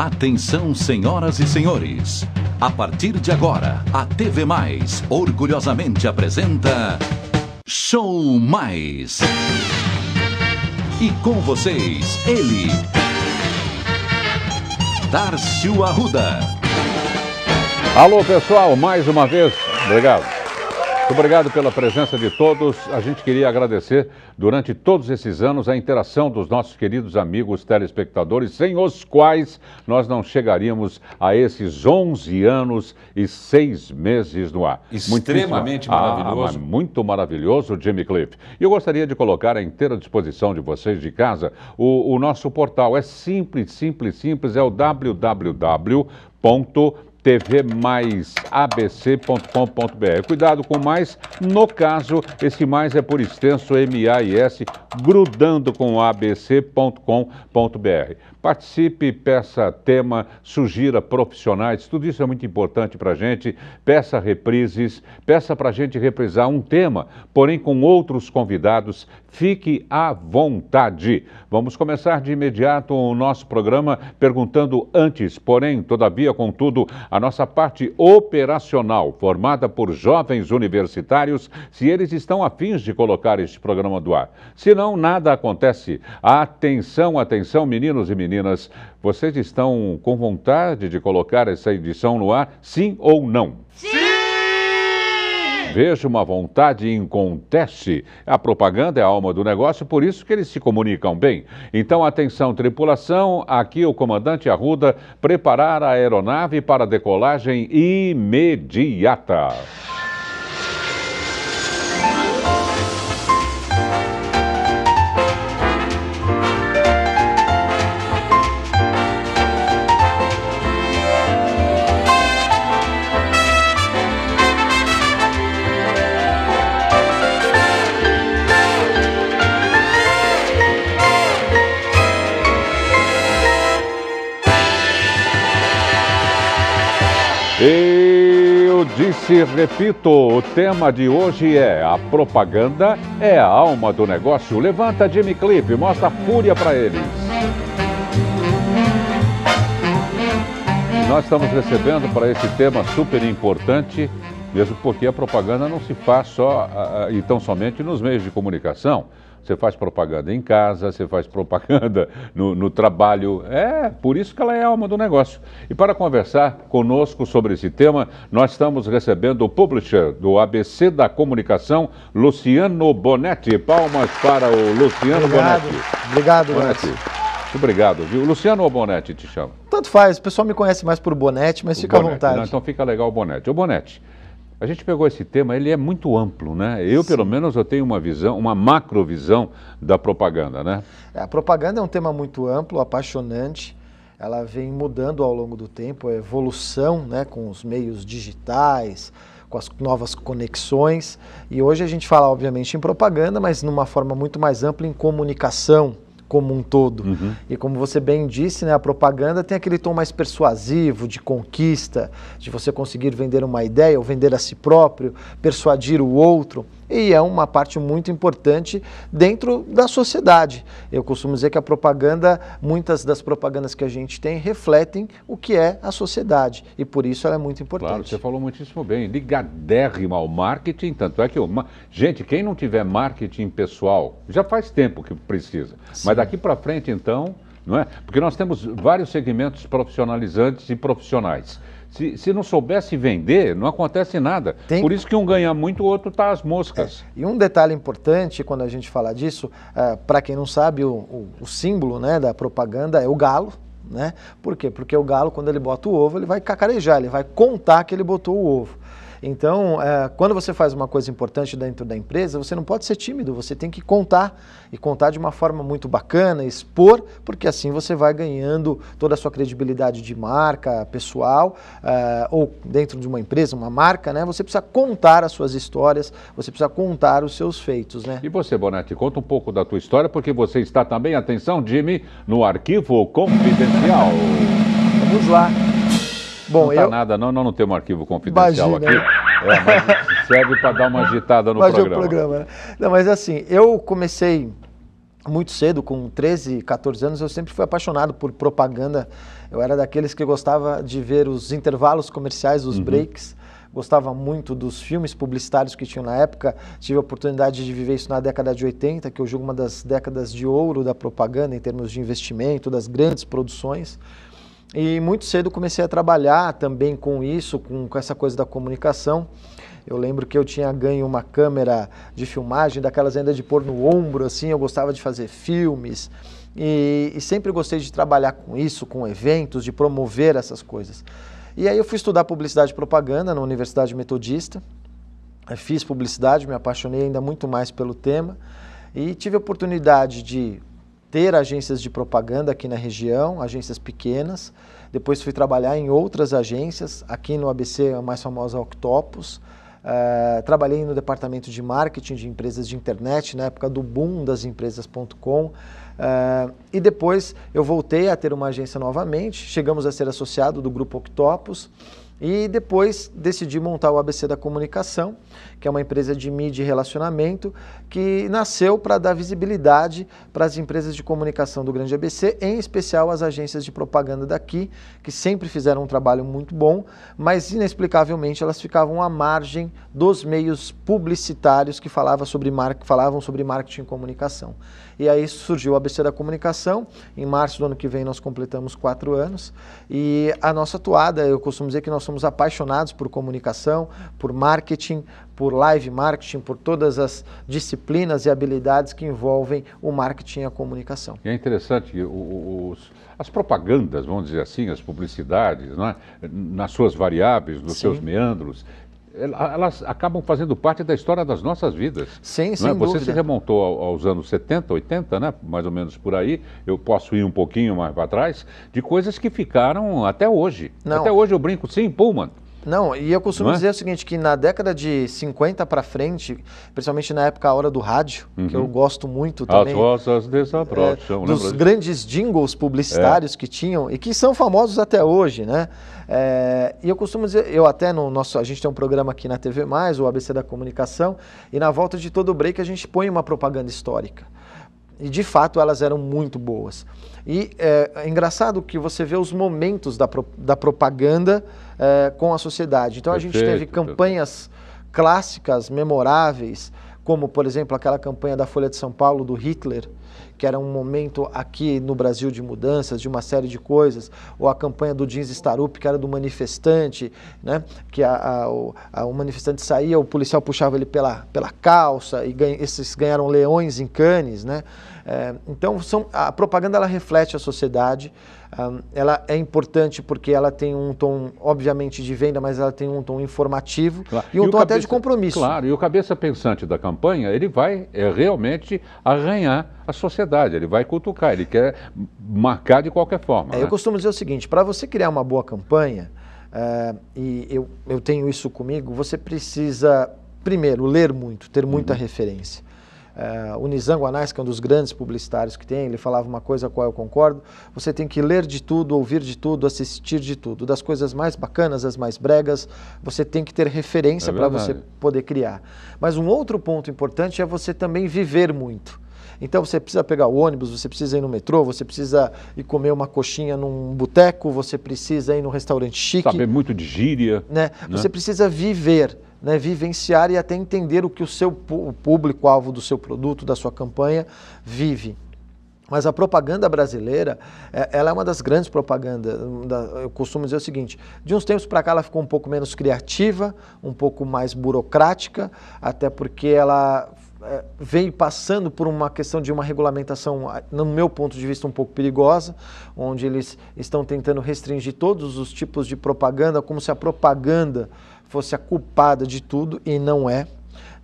Atenção, senhoras e senhores. A partir de agora, a TV Mais orgulhosamente apresenta Show Mais. E com vocês, ele, Darcio Arruda. Alô, pessoal, mais uma vez, obrigado. Muito obrigado pela presença de todos. A gente queria agradecer durante todos esses anos a interação dos nossos queridos amigos telespectadores, sem os quais nós não chegaríamos a esses 11 anos e 6 meses no ar. Extremamente ah, maravilhoso. Ah, muito maravilhoso, Jimmy Cliff. E eu gostaria de colocar à inteira disposição de vocês de casa o, o nosso portal. É simples, simples, simples. É o www tvmaisabc.com.br. Cuidado com mais, no caso, esse mais é por extenso MAIS, grudando com abc.com.br. Participe, peça tema, sugira profissionais, tudo isso é muito importante para a gente. Peça reprises, peça para a gente reprisar um tema, porém com outros convidados. Fique à vontade. Vamos começar de imediato o nosso programa perguntando antes, porém, todavia, contudo, a nossa parte operacional, formada por jovens universitários, se eles estão afins de colocar este programa do ar. Se não, nada acontece. Atenção, atenção, meninos e meninas meninas, vocês estão com vontade de colocar essa edição no ar, sim ou não? Sim! Veja uma vontade inconteste. A propaganda é a alma do negócio, por isso que eles se comunicam bem. Então, atenção, tripulação, aqui o comandante Arruda preparar a aeronave para decolagem imediata. Eu disse, repito, o tema de hoje é a propaganda é a alma do negócio. Levanta Jimmy Cliff, mostra a fúria para eles. Nós estamos recebendo para esse tema super importante, mesmo porque a propaganda não se faz só, ah, ah, então somente nos meios de comunicação. Você faz propaganda em casa, você faz propaganda no, no, trabalho. É, por isso que ela é alma do negócio. E para conversar conosco sobre esse tema, nós estamos recebendo o publisher do ABC da Comunicação, Luciano Bonetti. Palmas para o Luciano obrigado. Bonetti. Obrigado, Bonetti. Muito obrigado, viu? Luciano ou Bonetti te chama? Tanto faz, o pessoal me conhece mais por Bonetti, mas o fica Bonetti. à vontade. Não, então fica legal o Bonetti. O Bonetti, a gente pegou esse tema, ele é muito amplo, né? Eu, Sim. pelo menos, eu tenho uma visão, uma macrovisão da propaganda, né? É, a propaganda é um tema muito amplo, apaixonante. Ela vem mudando ao longo do tempo, a evolução, né, com os meios digitais, com as novas conexões. E hoje a gente fala, obviamente, em propaganda, mas numa forma muito mais ampla em comunicação, como um todo. Uhum. E como você bem disse, né, a propaganda tem aquele tom mais persuasivo, de conquista, de você conseguir vender uma ideia ou vender a si próprio, persuadir o outro e é uma parte muito importante dentro da sociedade. Eu costumo dizer que a propaganda, muitas das propagandas que a gente tem refletem o que é a sociedade e por isso ela é muito importante. Claro, você falou muitíssimo bem, ligadérrima ao marketing, tanto é que, uma... gente, quem não tiver marketing pessoal, já faz tempo que precisa, Sim. mas daqui para frente então, não é? Porque nós temos vários segmentos profissionalizantes e profissionais. Se, se não soubesse vender, não acontece nada. Tem... Por isso que um ganha muito, o outro está às moscas. É. E um detalhe importante quando a gente fala disso, uh, é, para quem não sabe, o, o, o símbolo né, da propaganda é o galo, né? Por quê? Porque o galo, quando ele bota o ovo, ele vai cacarejar, ele vai contar que ele botou o ovo. Então, é, quando você faz uma coisa importante dentro da empresa, você não pode ser tímido, você tem que contar e contar de uma forma muito bacana, expor, porque assim você vai ganhando toda a sua credibilidade de marca, pessoal, é, ou dentro de uma empresa, uma marca, né? Você precisa contar as suas histórias, você precisa contar os seus feitos, né? E você, Bonetti, conta um pouco da tua história, porque você está também, atenção, Jimmy, no arquivo confidencial. Vamos lá. Bom, não está eu... nada, não, não temos um arquivo confidencial Imagina. aqui. É, mas serve para dar uma agitada no mas é programa. O programa né? Não, mas assim, eu comecei muito cedo, com 13, 14 anos, eu sempre fui apaixonado por propaganda. Eu era daqueles que gostava de ver os intervalos comerciais, os uhum. breaks gostava muito dos filmes publicitários que tinham na época. Tive a oportunidade de viver isso na década de 80, que eu julgo uma das décadas de ouro da propaganda em termos de investimento, das grandes produções. E muito cedo comecei a trabalhar também com isso, com, com essa coisa da comunicação. Eu lembro que eu tinha ganho uma câmera de filmagem, daquelas ainda de pôr no ombro, assim, eu gostava de fazer filmes. E, e, sempre gostei de trabalhar com isso, com eventos, de promover essas coisas. E aí eu fui estudar publicidade e propaganda na Universidade Metodista, fiz publicidade, me apaixonei ainda muito mais pelo tema e tive a oportunidade de ter agências de propaganda aqui na região, agências pequenas. Depois fui trabalhar em outras agências, aqui no ABC é a mais famosa Octopus. Uh, trabalhei no departamento de marketing de empresas de internet, na época do boom das empresas.com. Uh, eh, e depois eu voltei a ter uma agência novamente, chegamos a ser associado do grupo Octopus. E depois decidi montar o ABC da Comunicação, que é uma empresa de mídia e relacionamento, que nasceu para dar visibilidade para as empresas de comunicação do Grande ABC, em especial as agências de propaganda daqui, que sempre fizeram um trabalho muito bom, mas inexplicavelmente elas ficavam à margem dos meios publicitários que falavam sobre, mar... falavam sobre marketing e comunicação. E aí surgiu o ABC da Comunicação. Em março do ano que vem nós completamos quatro anos. E a nossa atuada, eu costumo dizer que nós somos apaixonados por comunicação, por marketing, por live marketing, por todas as disciplinas e habilidades que envolvem o marketing e a comunicação. É interessante os, as propagandas, vamos dizer assim, as publicidades, é? nas suas variáveis, nos Sim. seus meandros, elas acabam fazendo parte da história das nossas vidas. Sim, sim. É? Você dúvida. se remontou aos anos 70, 80, né? mais ou menos por aí, eu posso ir um pouquinho mais para trás, de coisas que ficaram até hoje. Não. Até hoje eu brinco, sim, Pullman. Não, e eu costumo é? dizer o seguinte, que na década de 50 para frente, principalmente na época a hora do rádio, uhum. que eu uhum. gosto muito também. As vozes desaproximam. É, dos grandes jingles publicitários é. que tinham e que são famosos até hoje, né? É, e eu costumo dizer, eu até no nosso, a gente tem um programa aqui na TV Mais, o ABC da Comunicação, e na volta de todo break a gente põe uma propaganda histórica e de fato elas eram muito boas. E é, é engraçado que você vê os momentos da, pro, da propaganda é, com a sociedade. Então perfeito, a gente teve campanhas perfeito. clássicas, memoráveis, como por exemplo aquela campanha da Folha de São Paulo do Hitler, que era um momento aqui no Brasil de mudanças, de uma série de coisas, ou a campanha do Jeans Starup, que era do manifestante, né? que a, a, a, o manifestante saía, o policial puxava ele pela, pela calça, e ganha, esses ganharam leões em canes. Né? É, então, são, a propaganda ela reflete a sociedade, um, ela é importante porque ela tem um tom, obviamente, de venda, mas ela tem um tom informativo claro. e um e tom cabeça, até de compromisso. Claro, e o cabeça pensante da campanha, ele vai é, realmente arranhar a sociedade, ele vai cutucar, ele quer marcar de qualquer forma. É, né? Eu costumo dizer o seguinte: para você criar uma boa campanha, eh, e eu, eu tenho isso comigo, você precisa, primeiro, ler muito, ter muita uhum. referência. Eh, o Nizam Guanais, que é um dos grandes publicitários que tem, ele falava uma coisa com a qual eu concordo: você tem que ler de tudo, ouvir de tudo, assistir de tudo, das coisas mais bacanas, as mais bregas, você tem que ter referência é para você poder criar. Mas um outro ponto importante é você também viver muito. Então você precisa pegar o ônibus, você precisa ir no metrô, você precisa ir comer uma coxinha num boteco, você precisa ir num restaurante chique. Saber muito de gíria. Né? né? Você precisa viver. Né, vivenciar e até entender o que o seu público-alvo do seu produto, da sua campanha, vive. Mas a propaganda brasileira, é, ela é uma das grandes propagandas. Eu costumo dizer o seguinte: de uns tempos para cá ela ficou um pouco menos criativa, um pouco mais burocrática, até porque ela é, veio passando por uma questão de uma regulamentação, no meu ponto de vista, um pouco perigosa, onde eles estão tentando restringir todos os tipos de propaganda, como se a propaganda fosse a culpada de tudo, e não é.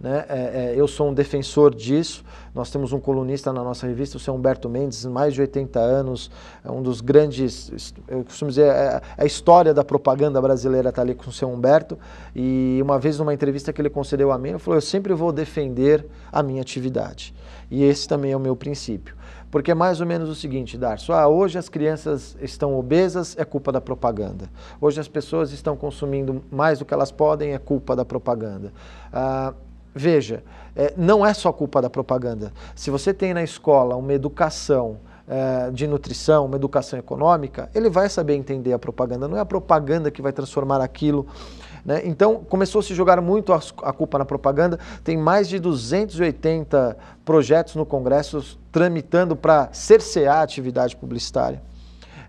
Né? É, é, eu sou um defensor disso. Nós temos um colunista na nossa revista, o seu Humberto Mendes, mais de 80 anos, é um dos grandes, eu costumo dizer, é, é a história da propaganda brasileira está ali com o seu Humberto. E uma vez, numa entrevista que ele concedeu a mim, ele falou: Eu sempre vou defender a minha atividade. E esse também é o meu princípio. Porque é mais ou menos o seguinte, Darcio, ah, hoje as crianças estão obesas, é culpa da propaganda. Hoje as pessoas estão consumindo mais do que elas podem, é culpa da propaganda. Ah, Veja, é, não é só culpa da propaganda. Se você tem na escola uma educação é, de nutrição, uma educação econômica, ele vai saber entender a propaganda. Não é a propaganda que vai transformar aquilo. Né? Então, começou a se jogar muito a, a culpa na propaganda. Tem mais de 280 projetos no Congresso tramitando para cercear a atividade publicitária.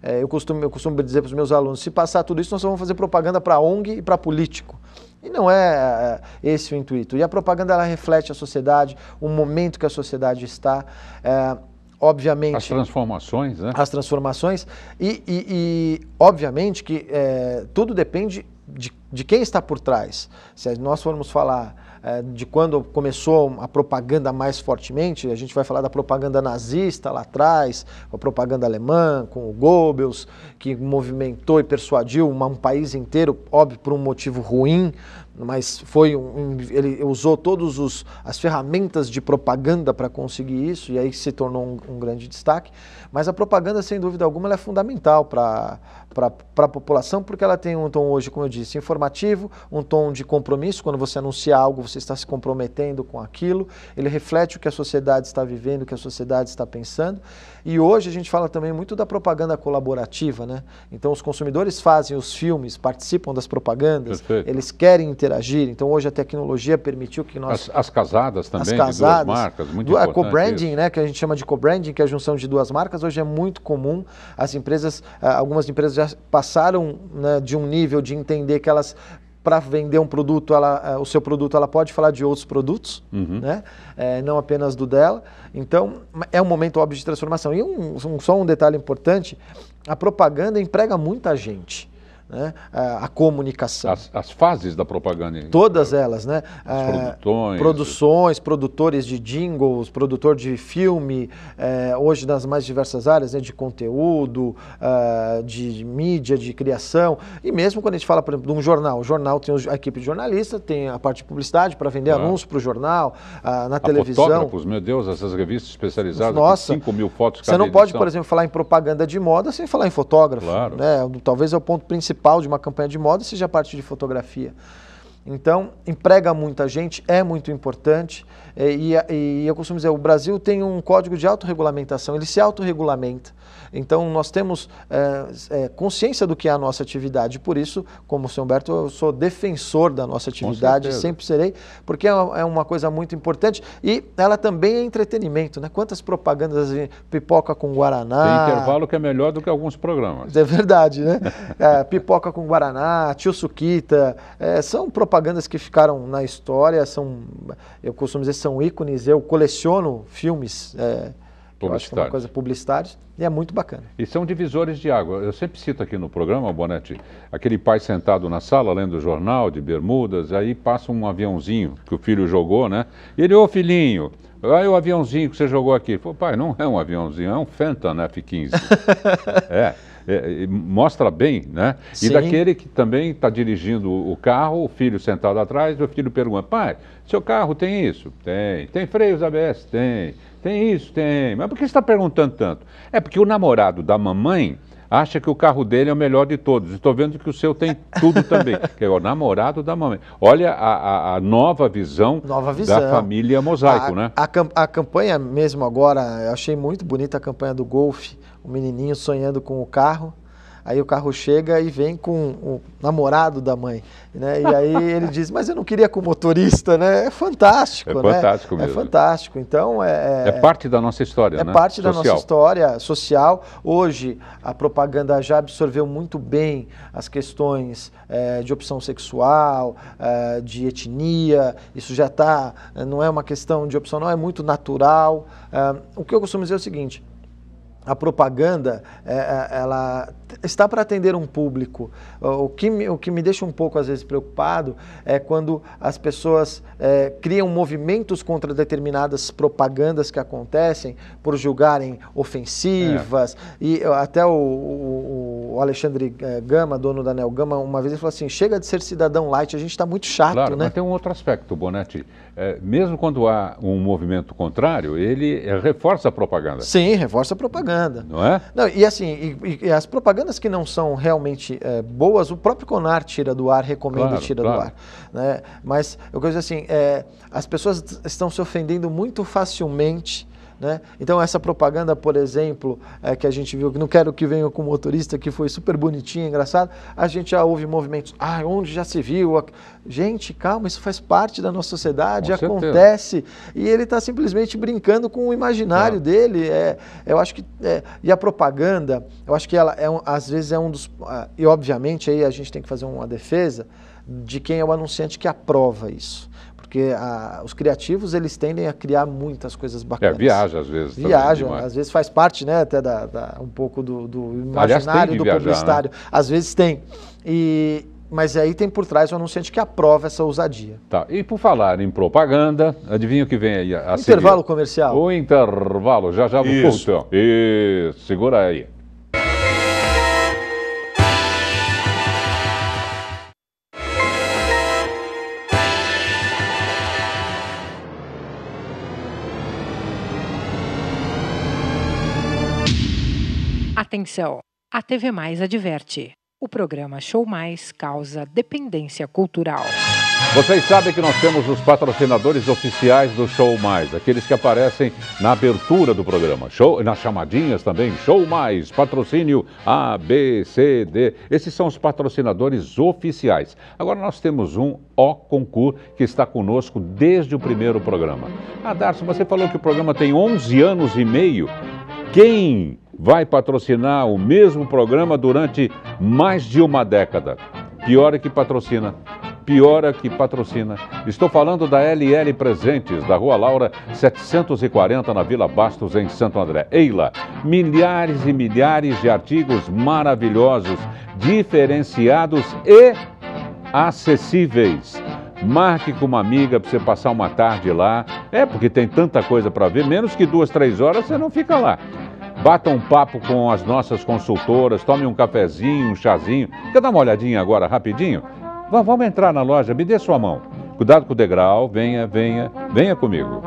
É, eu, costumo, eu costumo dizer para os meus alunos: se passar tudo isso, nós vamos fazer propaganda para ONG e para político. E não é, é, é esse o intuito. E a propaganda ela reflete a sociedade, o momento que a sociedade está. É, obviamente. As transformações, né? As transformações. E, e, e obviamente, que é, tudo depende de, de quem está por trás. Se nós formos falar é, de quando começou a propaganda mais fortemente, a gente vai falar da propaganda nazista lá atrás, a propaganda alemã com o Goebbels, que movimentou e persuadiu uma, um país inteiro, óbvio, por um motivo ruim, mas foi um, ele usou todas os, as ferramentas de propaganda para conseguir isso, e aí se tornou um, um, grande destaque. Mas a propaganda, sem dúvida alguma, é fundamental para a população, porque ela tem um tom hoje, como eu disse, informativo, um tom de compromisso. Quando você anuncia algo, você está se comprometendo com aquilo, ele reflete o que a sociedade está vivendo, o que a sociedade está pensando. E hoje a gente fala também muito da propaganda colaborativa, né? Então os consumidores fazem os filmes, participam das propagandas, Perfeito. eles querem interagir. Então hoje a tecnologia permitiu que nós... As, as casadas também, as casadas, duas marcas, muito do, A co-branding, né, que a gente chama de co-branding, que é a junção de duas marcas, hoje é muito comum. As empresas, ah, algumas empresas já passaram né, de um nível de entender que elas para vender um produto, ela, eh, o seu produto, ela pode falar de outros produtos, uhum. né? É, não apenas do dela. Então, é um momento óbvio de transformação. E um, um, só um detalhe importante, a propaganda emprega muita gente né? a comunicação. As, as, fases da propaganda. Todas elas, né? As produções. É, produções, produtores de jingles, produtor de filme, é, hoje nas mais diversas áreas, né? de conteúdo, é, de mídia, de criação. E mesmo quando a gente fala, por exemplo, de um jornal. O jornal tem a equipe de jornalista, tem a parte de publicidade para vender ah. anúncios para o jornal, na a televisão. Fotógrafos, meu Deus, essas revistas especializadas, Nossa, 5 mil fotos cada Você não edição. pode, por exemplo, falar em propaganda de moda sem falar em fotógrafo. Claro. Né? Talvez é o ponto principal principal de uma campanha de moda seja a parte de fotografia. Então, emprega muita gente, é muito importante. É, e, e, eu costumo dizer, o Brasil tem um código de autorregulamentação, ele se autorregulamenta. Então, nós temos é, é, consciência do que é a nossa atividade. Por isso, como o senhor Humberto, eu sou defensor da nossa atividade, sempre serei, porque é, é uma, coisa muito importante. E ela também é entretenimento, né? Quantas propagandas pipoca com Guaraná. Tem intervalo que é melhor do que alguns programas. É verdade, né? É, pipoca com Guaraná, tio Suquita. são propagandas que ficaram na história, são, eu costumo dizer, são são ícones, eu coleciono filmes. É, eu é uma coisa publicitária e é muito bacana. E são divisores de água. Eu sempre cito aqui no programa, Bonetti, aquele pai sentado na sala lendo o jornal de bermudas, aí passa um aviãozinho que o filho jogou, né? E ele, ô oh, filhinho, aí o aviãozinho que você jogou aqui. Ele falou, pai, não é um aviãozinho, é um Phantom F-15. é é, é mostra bem, né? Sim. E daquele que também está dirigindo o carro, o filho sentado atrás, o filho pergunta, pai, seu carro tem isso? Tem. Tem freios ABS? Tem. Tem isso? Tem. Mas por que você está perguntando tanto? É porque o namorado da mamãe acha que o carro dele é o melhor de todos. Estou vendo que o seu tem tudo também, que é o namorado da mamãe. Olha a, a, a nova, visão nova, visão da família Mosaico, a, né? A, campanha mesmo agora, eu achei muito bonita a campanha do Golfe, o menininho sonhando com o carro. Aí o carro chega e vem com o namorado da mãe, né? E aí ele diz, mas eu não queria com motorista, né? É fantástico, é né? fantástico é mesmo. É fantástico. Então é, é, é parte da nossa história, é né? É parte social. da nossa história social. Hoje a propaganda já absorveu muito bem as questões é, de opção sexual, é, de etnia. Isso já está, não é uma questão de opção, não é muito natural. É, o que eu costumo dizer é o seguinte a propaganda é, é, ela está para atender um público. O que, me, o que me deixa um pouco, às vezes, preocupado é quando as pessoas é, criam movimentos contra determinadas propagandas que acontecem por julgarem ofensivas. É. E até o, o, o, Alexandre é, Gama, dono da Nel Gama, uma vez ele falou assim: chega de ser cidadão light, a gente está muito chato. Claro, né? mas tem um outro aspecto, Bonetti. É, mesmo quando há um movimento contrário, ele reforça a propaganda. Sim, reforça a propaganda propaganda. Não é? Não, e assim, e, e as propagandas que não são realmente é, boas, o próprio Conar tira do ar, recomenda claro, e tira claro. do ar. Né? Mas eu quero dizer assim, é, as pessoas estão se ofendendo muito facilmente né? Então, essa propaganda, por exemplo, é, que a gente viu, que não quero que venha com o motorista, que foi super bonitinha, engraçada, a gente já ouve movimentos, ah, onde já se viu? Gente, calma, isso faz parte da nossa sociedade, com acontece. Certeza. E ele está simplesmente brincando com o imaginário é. dele. É, eu acho que. É, e a propaganda, eu acho que ela, é um, às vezes, é um dos. Ah, e, obviamente, aí a gente tem que fazer uma defesa de quem é o anunciante que aprova isso. Porque a, os criativos, eles tendem a criar muitas coisas é, bacanas. É, viaja às vezes. Viajam, às vezes faz parte, né, até da, da um pouco do, do imaginário Aliás, do viajar, né? publicitário. Né? Às vezes tem. E, mas aí tem por trás o anunciante que aprova essa ousadia. Tá. E por falar em propaganda, adivinha o que vem aí a Intervalo seguir? comercial. O intervalo, já já no Isso. Culto. Então, Isso, segura aí. Atenção! A TV Mais adverte. O programa Show Mais causa dependência cultural. Vocês sabem que nós temos os patrocinadores oficiais do Show Mais, aqueles que aparecem na abertura do programa, show, nas chamadinhas também, Show Mais, patrocínio A, B, C, D. Esses são os patrocinadores oficiais. Agora nós temos um O Concur que está conosco desde o primeiro programa. Ah, Darcy, você falou que o programa tem 11 anos e meio. Quem vai patrocinar o mesmo programa durante mais de uma década. Pior é que patrocina. Pior é que patrocina. Estou falando da LL Presentes, da Rua Laura 740, na Vila Bastos, em Santo André. Eila, milhares e milhares de artigos maravilhosos, diferenciados e acessíveis. Marque com uma amiga para você passar uma tarde lá. É, porque tem tanta coisa para ver, menos que duas, três horas você não fica lá. Bata um papo com as nossas consultoras, tome um cafezinho, um chazinho. Quer dar uma olhadinha agora, rapidinho? V vamos entrar na loja, me dê sua mão. Cuidado com o degrau, venha, venha, venha comigo.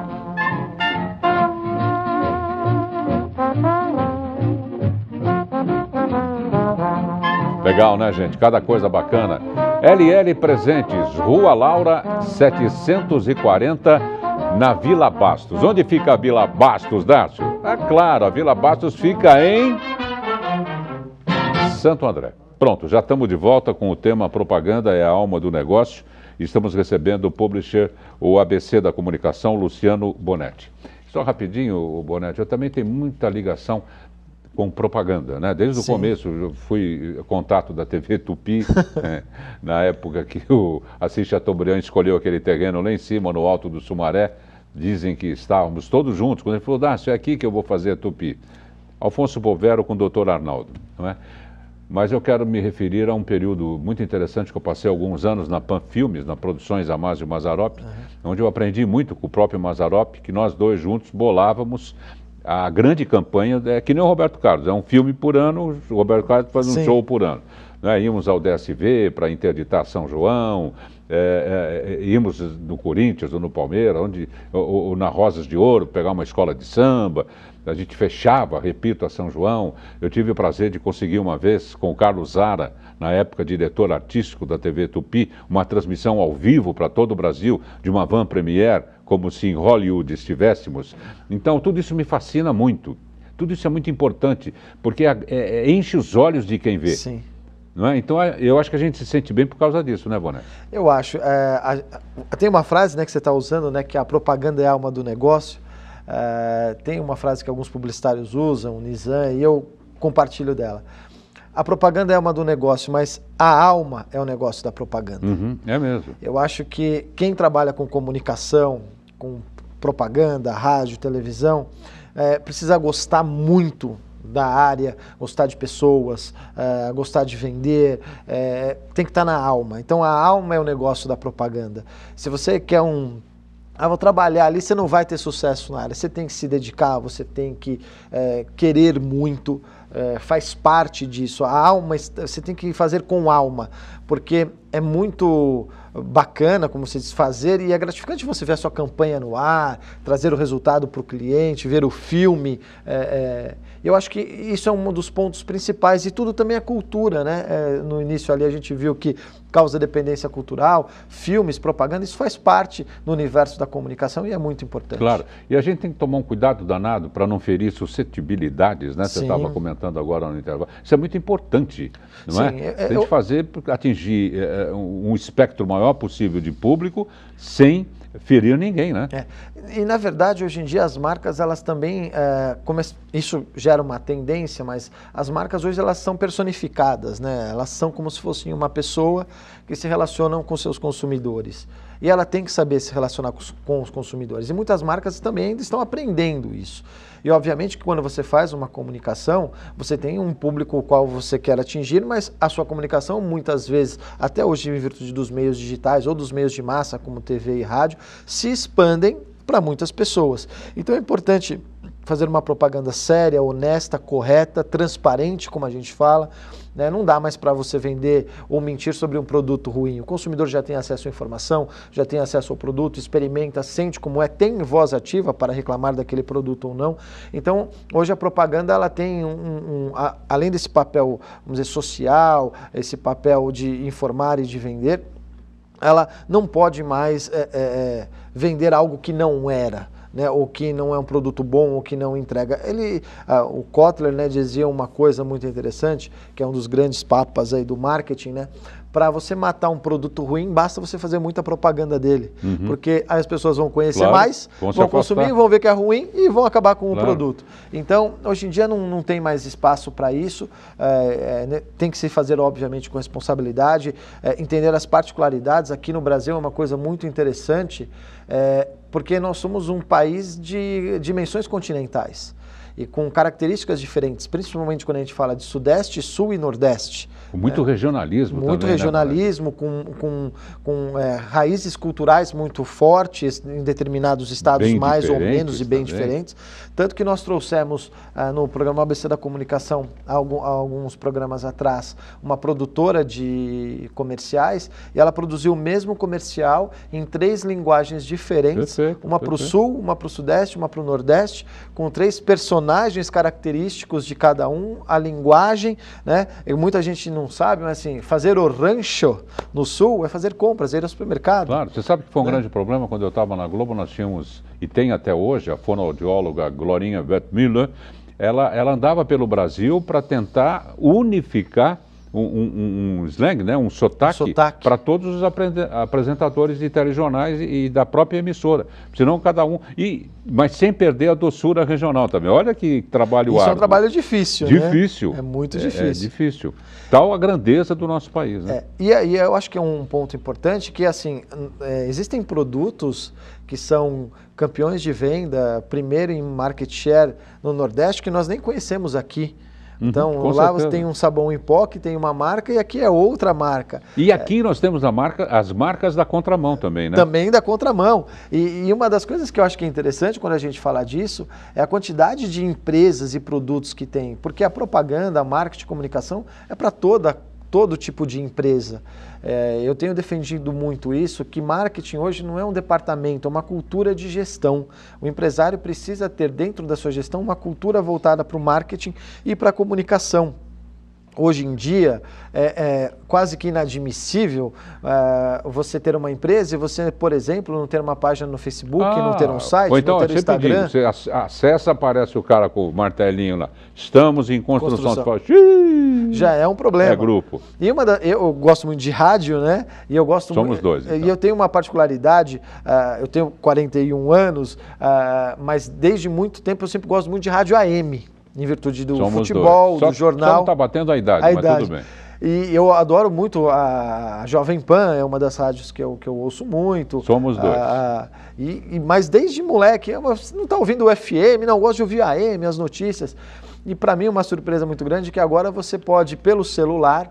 Legal, né, gente? Cada coisa bacana. LL Presentes, Rua Laura, 740, na Vila Bastos. Onde fica a Vila Bastos, Dácio? Ah, claro, a Vila Bastos fica em Santo André. Pronto, já estamos de volta com o tema Propaganda é a alma do negócio. Estamos recebendo o publisher, o ABC da comunicação, Luciano Bonetti. Só rapidinho, Bonetti, eu também tenho muita ligação com propaganda, né? Desde Sim. o começo, eu fui contato da TV Tupi, né? na época que o Assis Chateaubriand escolheu aquele terreno lá em cima, no alto do Sumaré, dizem que estávamos todos juntos, quando ele falou, Dácio, é aqui que eu vou fazer a Tupi. Alfonso Bovero com o doutor Arnaldo, não é? Mas eu quero me referir a um período muito interessante que eu passei alguns anos na Pan Filmes, na Produções Amásio Mazarop, uhum. onde eu aprendi muito com o próprio Mazarop, que nós dois juntos bolávamos a grande campanha é que nem o Roberto Carlos, é um filme por ano, o Roberto Carlos faz um Sim. show por ano. Né? Íamos ao DSV para interditar São João, é, é, é íamos no Corinthians ou no Palmeiras, onde, ou, ou na Rosas de Ouro, pegar uma escola de samba a gente fechava, repito, a São João. Eu tive o prazer de conseguir uma vez com o Carlos Zara, na época diretor artístico da TV Tupi, uma transmissão ao vivo para todo o Brasil de uma van premiere, como se em Hollywood estivéssemos. Então, tudo isso me fascina muito. Tudo isso é muito importante, porque é, é, enche os olhos de quem vê. Sim. É? Então é, eu acho que a gente se sente bem por causa disso, né, Boné? Eu acho. É, a, a, tem uma frase né, que você está usando, né, que a propaganda é a alma do negócio. Eh, tem uma frase que alguns publicitários usam, Nizam, e eu compartilho dela. A propaganda é uma do negócio, mas a alma é o negócio da propaganda. Uhum, é mesmo. Eu acho que quem trabalha com comunicação, com propaganda, rádio, televisão, é, precisa gostar muito da área, gostar de pessoas, é, gostar de vender, é, tem que estar tá na alma. Então a alma é o negócio da propaganda. Se você quer um ah, vou trabalhar ali, você não vai ter sucesso na área. Você tem que se dedicar, você tem que é, querer muito, é, faz parte disso. A alma, você tem que fazer com alma, porque é muito bacana como se desfazer e é gratificante você ver a sua campanha no ar, trazer o resultado para o cliente, ver o filme. É, é, eu acho que isso é um dos pontos principais e tudo também é cultura, né? É, no início ali a gente viu que causa dependência cultural, filmes, propaganda, isso faz parte do universo da comunicação e é muito importante. Claro, e a gente tem que tomar um cuidado danado para não ferir suscetibilidades, né? Você estava comentando agora no intervalo. Isso é muito importante, não Sim, é? é tem eu... que fazer, atingir é, é, um espectro maior maior possível de público sem ferir ninguém, né? É. E na verdade hoje em dia as marcas elas também é, eh, como isso gera uma tendência, mas as marcas hoje elas são personificadas, né? Elas são como se fossem uma pessoa que se relacionam com seus consumidores e ela tem que saber se relacionar com os consumidores. E muitas marcas também ainda estão aprendendo isso. E obviamente que quando você faz uma comunicação, você tem um público o qual você quer atingir, mas a sua comunicação muitas vezes, até hoje em virtude dos meios digitais ou dos meios de massa como TV e rádio, se expandem para muitas pessoas. Então é importante fazer uma propaganda séria, honesta, correta, transparente, como a gente fala. Né? Não dá mais para você vender ou mentir sobre um produto ruim. O consumidor já tem acesso à informação, já tem acesso ao produto, experimenta, sente como é, tem voz ativa para reclamar daquele produto ou não. Então, hoje a propaganda ela tem um, um, um a, além desse papel, vamos dizer, social, esse papel de informar e de vender, ela não pode mais é, é, vender algo que não era né, ou que não é um produto bom, ou que não entrega. Ele, ah, o Kotler né, dizia uma coisa muito interessante, que é um dos grandes papas aí do marketing, né? Para você matar um produto ruim, basta você fazer muita propaganda dele. Uhum. Porque aí as pessoas vão conhecer claro, mais, vão, consumir, vão ver que é ruim e vão acabar com claro. o produto. Então, hoje em dia não, não tem mais espaço para isso. É, é, tem que se fazer, obviamente, com responsabilidade, é, entender as particularidades. Aqui no Brasil é uma coisa muito interessante porque nós somos um país de dimensões continentais e com características diferentes, principalmente quando a gente fala de Sudeste, Sul e Nordeste. Com muito né? regionalismo Muito também, né, regionalismo, né? com, com, com é, raízes culturais muito fortes em determinados estados bem mais ou menos e bem também. diferentes. Tanto que nós trouxemos ah, no programa ABC da Comunicação, alguns programas atrás, uma produtora de comerciais e ela produziu o mesmo comercial em três linguagens diferentes: perfeito, uma para o Sul, uma para o Sudeste, uma para o Nordeste, com três personagens característicos de cada um, a linguagem, né? E muita gente não sabe, mas assim, fazer o rancho no Sul é fazer compras, ir ao supermercado. Claro, você sabe que foi um né? grande problema quando eu estava na Globo, nós tínhamos e tem até hoje, a fonoaudióloga Glorinha Wettmüller, ela, ela andava pelo Brasil para tentar unificar um, um, um slang, né? um sotaque, sotaque. para todos os apresentadores de telejornais e, e, da própria emissora. Senão cada um. E, mas sem perder a doçura regional também. Olha que trabalho Isso árduo. é um trabalho difícil. Né? Difícil. Né? É muito difícil. É, é, difícil. Tal a grandeza do nosso país. Né? É, e aí eu acho que é um ponto importante que assim é, existem produtos que são campeões de venda, primeiro em market share no Nordeste, que nós nem conhecemos aqui. Uhum, então uhum, lá certeza. você tem um sabão em pó que tem uma marca e aqui é outra marca. E aqui é... nós temos marca, as marcas da contramão também, né? Também da contramão. E, e, uma das coisas que eu acho que é interessante quando a gente fala disso é a quantidade de empresas e produtos que tem, porque a propaganda, a marketing, a comunicação é para toda a todo tipo de empresa. É, eu tenho defendido muito isso, que marketing hoje não é um departamento, é uma cultura de gestão. O empresário precisa ter dentro da sua gestão uma cultura voltada para o marketing e para a comunicação hoje em dia é, é quase que inadmissível é, você ter uma empresa e você, por exemplo, não ter uma página no Facebook, ah, não ter um site, então, não ter um é Instagram. Pedindo, você acessa, aparece o cara com o martelinho lá. Estamos em construção. construção. Já é um problema. É grupo. E uma da, eu gosto muito de rádio, né? E eu gosto Somos muito, dois. Então. E eu tenho uma particularidade, uh, eu tenho 41 anos, uh, mas desde muito tempo eu sempre gosto muito de rádio AM em virtude do Somos futebol, do jornal. Só está batendo a idade, a mas idade. tudo bem. E eu adoro muito a Jovem Pan, é uma das rádios que eu, que eu ouço muito. Somos dois. e, e, mas desde moleque, eu, não está ouvindo o FM, não, gosto de ouvir a AM, as notícias. E para mim uma surpresa muito grande é que agora você pode, pelo celular,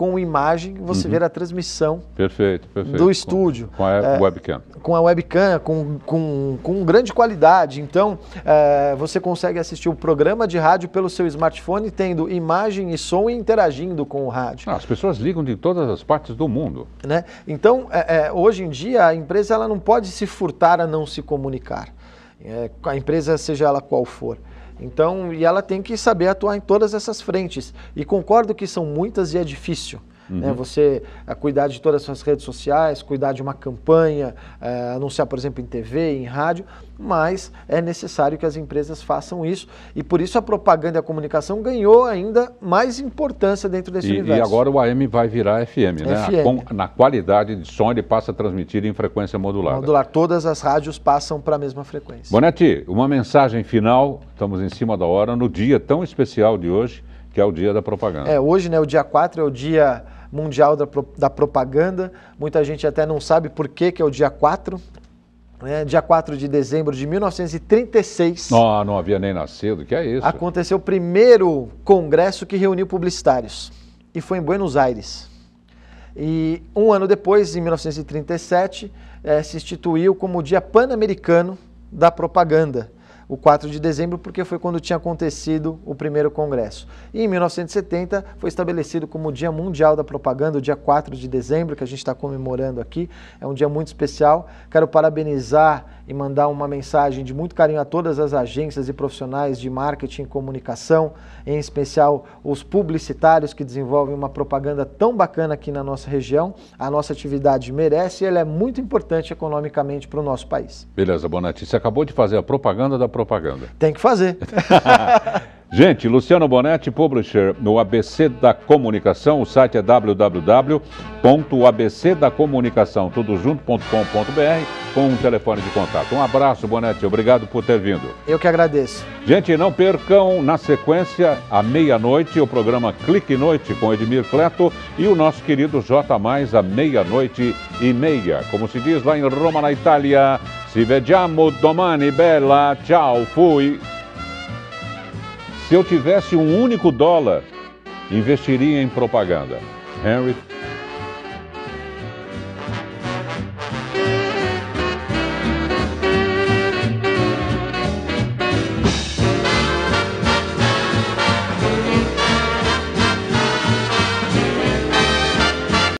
com imagem, você uhum. ver a transmissão perfeito, perfeito. do estúdio. Com, com a é, webcam. Com a webcam, com, com, com grande qualidade. Então, é, você consegue assistir o programa de rádio pelo seu smartphone, tendo imagem e som e interagindo com o rádio. Ah, as pessoas ligam de todas as partes do mundo. Né? Então, é, é hoje em dia, a empresa ela não pode se furtar a não se comunicar. É, a empresa, seja ela qual for. Então, e ela tem que saber atuar em todas essas frentes. E concordo que são muitas e é difícil. Né? Uhum. Né? Você eh, cuidar de todas as suas redes sociais, cuidar de uma campanha, é, anunciar, por exemplo, em TV, em rádio, mas é necessário que as empresas façam isso e por isso a propaganda e a comunicação ganhou ainda mais importância dentro desse e, universo. E agora o AM vai virar FM, né? FM. Com, na qualidade de som ele passa a transmitir em frequência modulada. Modular, todas as rádios passam para a mesma frequência. Bonetti, uma mensagem final, estamos em cima da hora, no dia tão especial de hoje, que é o dia da propaganda. É, hoje, né, o dia 4 é o dia Mundial da, da Propaganda. Muita gente até não sabe por que, que é o dia 4. Né? Dia 4 de dezembro de 1936. Não, não havia nem nascido, que é isso? Aconteceu o primeiro congresso que reuniu publicitários. E foi em Buenos Aires. E um ano depois, em 1937, eh, se instituiu como o Dia Pan-Americano da Propaganda o 4 de dezembro, porque foi quando tinha acontecido o primeiro congresso. E em 1970 foi estabelecido como o Dia Mundial da Propaganda, o dia 4 de dezembro, que a gente está comemorando aqui. É um dia muito especial. Quero parabenizar e mandar uma mensagem de muito carinho a todas as agências e profissionais de marketing e comunicação, em especial os publicitários que desenvolvem uma propaganda tão bacana aqui na nossa região. A nossa atividade merece e ela é muito importante economicamente para o nosso país. Beleza, Bonatti, você acabou de fazer a propaganda da propaganda. Tem que fazer. Gente, Luciano Bonetti, Publisher, no ABC da Comunicação, o site é www.abcdacomunicação, tudo junto.com.br, com um telefone de contato. Um abraço, Bonetti, obrigado por ter vindo. Eu que agradeço. Gente, não percam, na sequência, à meia-noite, o programa Clique Noite com Edmir Cleto e o nosso querido J Mais à meia-noite e meia. Como se diz lá em Roma, na Itália, si vediamo domani, bella, tchau, fui. Se eu tivesse um único dólar, investiria em propaganda. Henry